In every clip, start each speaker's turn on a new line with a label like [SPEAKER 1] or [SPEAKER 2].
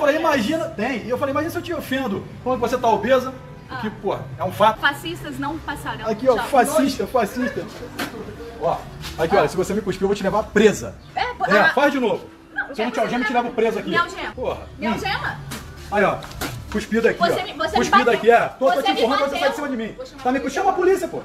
[SPEAKER 1] falei, imagina. Tem. E eu falei, imagina se eu te ofendo. Quando você tá obesa, ah. que, pô, é um fato. Fascistas não passarão. Aqui, ó, fascista, fascista. ó, aqui, ó. olha, ah. se você me cuspir, eu vou te levar presa. É, é ah, faz de novo. Não, se eu não te algema, eu te levo preso aqui. Me algema. Porra. Me hum. algema. Aí, ó. cuspido aqui, você ó. Me, você aqui, é. Tô, tô te empurrando, você sai de cima de mim. Tá me... Chama a polícia, pô.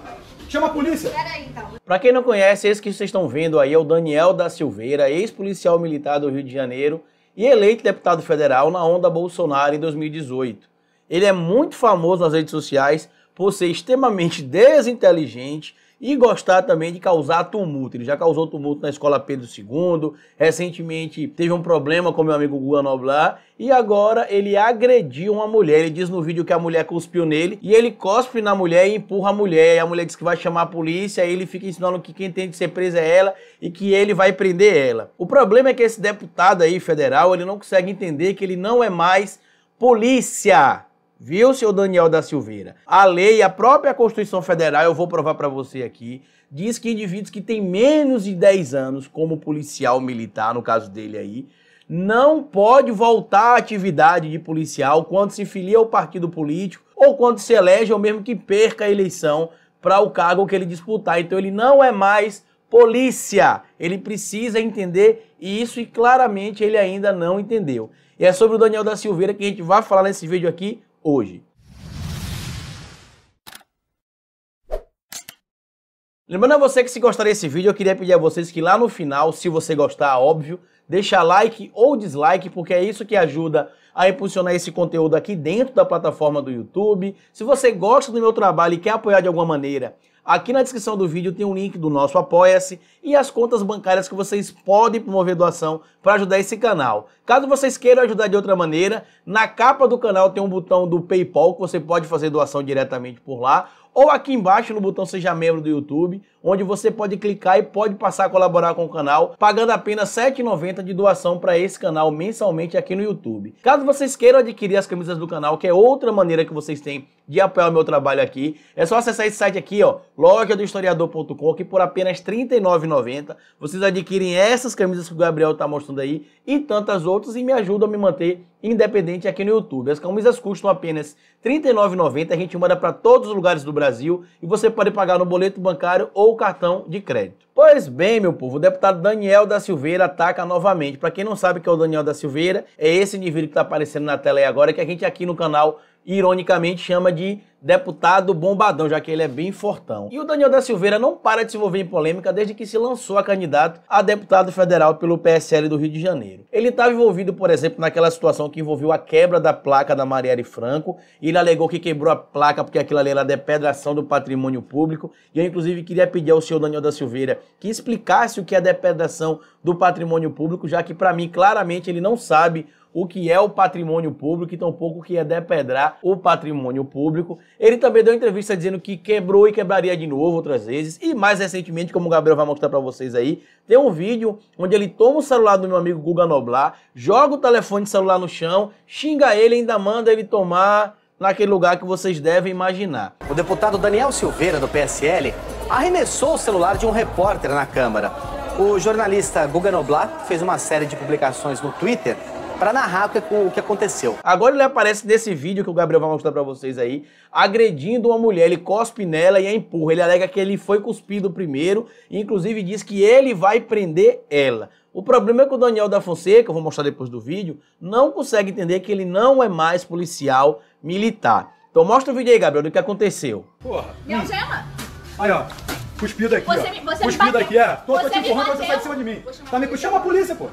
[SPEAKER 1] Chama a polícia. Aí, então. Pra quem não conhece, esse que vocês estão vendo aí é o Daniel da Silveira, ex-policial militar do Rio de Janeiro, e eleito deputado federal na onda Bolsonaro em 2018. Ele é muito famoso nas redes sociais por ser extremamente desinteligente e gostar também de causar tumulto. Ele já causou tumulto na escola Pedro II, recentemente teve um problema com meu amigo Guga Noblar e agora ele agrediu uma mulher. Ele diz no vídeo que a mulher cuspiu nele e ele cospe na mulher e empurra a mulher. E a mulher diz que vai chamar a polícia e ele fica ensinando que quem tem que ser presa é ela e que ele vai prender ela. O problema é que esse deputado aí federal, ele não consegue entender que ele não é mais polícia. Viu, senhor Daniel da Silveira? A lei, a própria Constituição Federal, eu vou provar para você aqui, diz que indivíduos que têm menos de 10 anos, como policial militar, no caso dele aí, não pode voltar à atividade de policial quando se filia ao partido político ou quando se elege ou mesmo que perca a eleição para o cargo que ele disputar. Então ele não é mais polícia. Ele precisa entender isso e claramente ele ainda não entendeu. E é sobre o Daniel da Silveira que a gente vai falar nesse vídeo aqui hoje. Lembrando a você que se gostar desse vídeo, eu queria pedir a vocês que lá no final, se você gostar, óbvio, deixar like ou dislike, porque é isso que ajuda a impulsionar esse conteúdo aqui dentro da plataforma do YouTube. Se você gosta do meu trabalho e quer apoiar de alguma maneira, aqui na descrição do vídeo tem um link do nosso Apoia-se e as contas bancárias que vocês podem promover doação para ajudar esse canal. Caso vocês queiram ajudar de outra maneira, na capa do canal tem um botão do PayPal que você pode fazer doação diretamente por lá, ou aqui embaixo no botão Seja Membro do YouTube onde você pode clicar e pode passar a colaborar com o canal, pagando apenas R$ 7,90 de doação para esse canal mensalmente aqui no YouTube. Caso vocês queiram adquirir as camisas do canal, que é outra maneira que vocês têm de apoiar o meu trabalho aqui, é só acessar esse site aqui, ó, lojadohistoriador.com, que por apenas R$ 39,90 vocês adquirem essas camisas que o Gabriel está mostrando aí e tantas outras e me ajudam a me manter independente aqui no YouTube. As camisas custam apenas R$ 39,90, a gente manda para todos os lugares do Brasil e você pode pagar no boleto bancário ou cartão de crédito. Pois bem, meu povo, o deputado Daniel da Silveira ataca novamente. Para quem não sabe que é o Daniel da Silveira, é esse indivíduo que está aparecendo na tela aí agora, que a gente aqui no canal ironicamente chama de deputado bombadão, já que ele é bem fortão. E o Daniel da Silveira não para de se envolver em polêmica desde que se lançou a candidato a deputado federal pelo PSL do Rio de Janeiro. Ele estava envolvido, por exemplo, naquela situação que envolveu a quebra da placa da Marielle Franco, e ele alegou que quebrou a placa porque aquilo ali era depredação do patrimônio público, e eu inclusive queria pedir ao senhor Daniel da Silveira que explicasse o que é depredação do patrimônio público, já que para mim claramente ele não sabe o que é o patrimônio público e tampouco o que é depedrar o patrimônio público. Ele também deu entrevista dizendo que quebrou e quebraria de novo outras vezes. E mais recentemente, como o Gabriel vai mostrar para vocês aí, tem um vídeo onde ele toma o celular do meu amigo Guga Noblar, joga o telefone de celular no chão, xinga ele e ainda manda ele tomar naquele lugar que vocês devem imaginar. O deputado Daniel Silveira, do PSL, arremessou o celular de um repórter na Câmara. O jornalista Guga Noblat fez uma série de publicações no Twitter para narrar o que aconteceu. Agora ele aparece nesse vídeo que o Gabriel vai mostrar para vocês aí, agredindo uma mulher, ele cospe nela e a empurra. Ele alega que ele foi cuspido primeiro e inclusive diz que ele vai prender ela. O problema é que o Daniel da Fonseca, eu vou mostrar depois do vídeo, não consegue entender que ele não é mais policial militar. Então mostra o vídeo aí, Gabriel, do que aconteceu. Porra. Me algema. Aí, ó. Cuspido aqui, você ó. Me, você Cuspido bateu, aqui, é. Tô, tô te empurrando, você sai de cima de mim. Tá me... Chama a polícia, pô.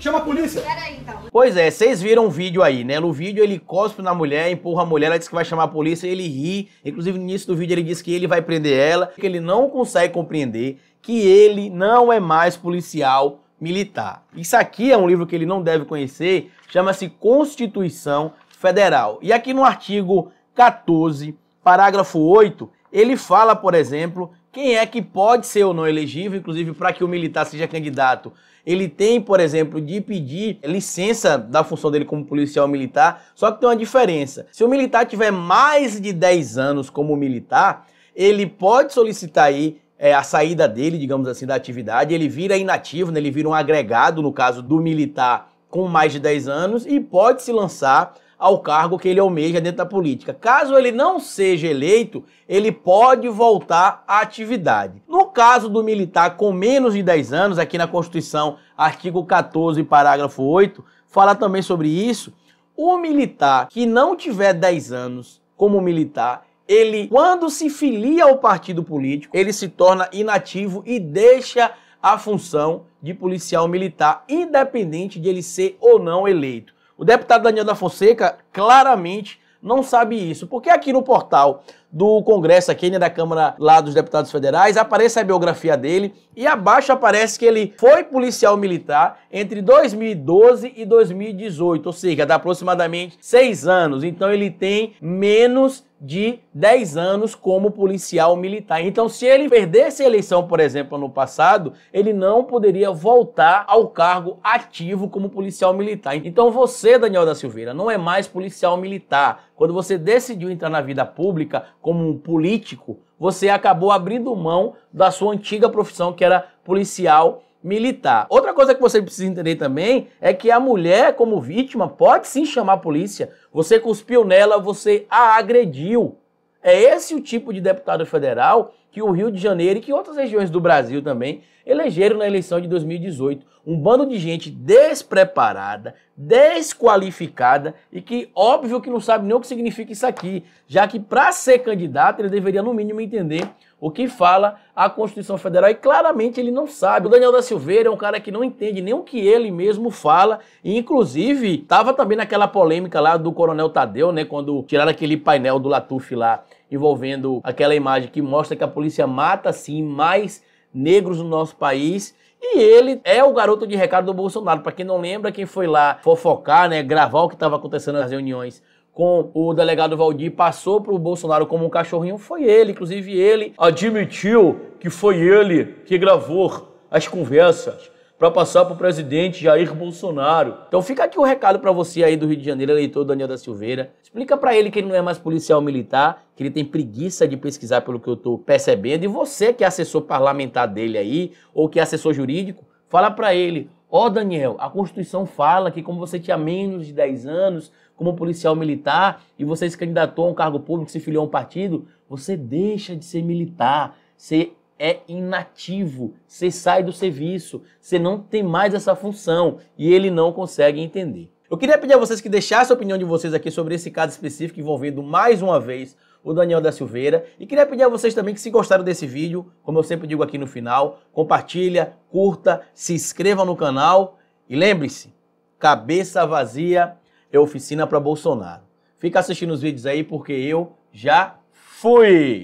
[SPEAKER 1] Chama a polícia. Aí, então. Pois é, vocês viram o vídeo aí, né? No vídeo ele cospe na mulher, empurra a mulher, ela diz que vai chamar a polícia, ele ri. Inclusive no início do vídeo ele diz que ele vai prender ela, que ele não consegue compreender que ele não é mais policial militar. Isso aqui é um livro que ele não deve conhecer, chama-se Constituição Federal. E aqui no artigo 14, parágrafo 8, ele fala, por exemplo, quem é que pode ser ou não elegível, inclusive para que o militar seja candidato. Ele tem, por exemplo, de pedir licença da função dele como policial militar, só que tem uma diferença. Se o militar tiver mais de 10 anos como militar, ele pode solicitar aí é, a saída dele, digamos assim, da atividade, ele vira inativo, né? ele vira um agregado, no caso do militar com mais de 10 anos, e pode se lançar ao cargo que ele almeja dentro da política. Caso ele não seja eleito, ele pode voltar à atividade. No caso do militar com menos de 10 anos, aqui na Constituição, artigo 14, parágrafo 8, fala também sobre isso. O militar que não tiver 10 anos como militar, ele, quando se filia ao partido político, ele se torna inativo e deixa a função de policial militar, independente de ele ser ou não eleito. O deputado Daniel da Fonseca claramente não sabe isso, porque aqui no portal do Congresso, aqui né, da Câmara lá dos Deputados Federais, aparece a biografia dele e abaixo aparece que ele foi policial militar entre 2012 e 2018, ou seja, dá aproximadamente seis anos. Então ele tem menos de 10 anos como policial militar. Então, se ele perdesse a eleição, por exemplo, no passado, ele não poderia voltar ao cargo ativo como policial militar. Então, você, Daniel da Silveira, não é mais policial militar. Quando você decidiu entrar na vida pública como um político, você acabou abrindo mão da sua antiga profissão, que era policial militar. Outra coisa que você precisa entender também é que a mulher, como vítima, pode sim chamar a polícia. Você cuspiu nela, você a agrediu. É esse o tipo de deputado federal que o Rio de Janeiro e que outras regiões do Brasil também elegeram na eleição de 2018. Um bando de gente despreparada, desqualificada e que, óbvio, que não sabe nem o que significa isso aqui, já que para ser candidato ele deveria, no mínimo, entender o que fala a Constituição Federal e claramente ele não sabe. O Daniel da Silveira é um cara que não entende nem o que ele mesmo fala e, inclusive, estava também naquela polêmica lá do Coronel Tadeu, né, quando tiraram aquele painel do Latuf lá envolvendo aquela imagem que mostra que a polícia mata sim mais negros no nosso país. E ele é o garoto de recado do Bolsonaro. Para quem não lembra, quem foi lá fofocar, né, gravar o que estava acontecendo nas reuniões com o delegado Valdir passou para o Bolsonaro como um cachorrinho foi ele. Inclusive, ele admitiu que foi ele que gravou as conversas para passar para o presidente Jair Bolsonaro. Então fica aqui o um recado para você aí do Rio de Janeiro, eleitor Daniel da Silveira. Explica para ele que ele não é mais policial militar, que ele tem preguiça de pesquisar pelo que eu estou percebendo. E você que é assessor parlamentar dele aí, ou que é assessor jurídico, fala para ele, ó oh, Daniel, a Constituição fala que como você tinha menos de 10 anos, como policial militar, e você se candidatou a um cargo público, se filiou a um partido, você deixa de ser militar. ser é inativo, você sai do serviço, você não tem mais essa função e ele não consegue entender. Eu queria pedir a vocês que deixassem a opinião de vocês aqui sobre esse caso específico envolvendo mais uma vez o Daniel da Silveira. E queria pedir a vocês também que se gostaram desse vídeo, como eu sempre digo aqui no final, compartilha, curta, se inscreva no canal e lembre-se, cabeça vazia é oficina para Bolsonaro. Fica assistindo os vídeos aí porque eu já fui.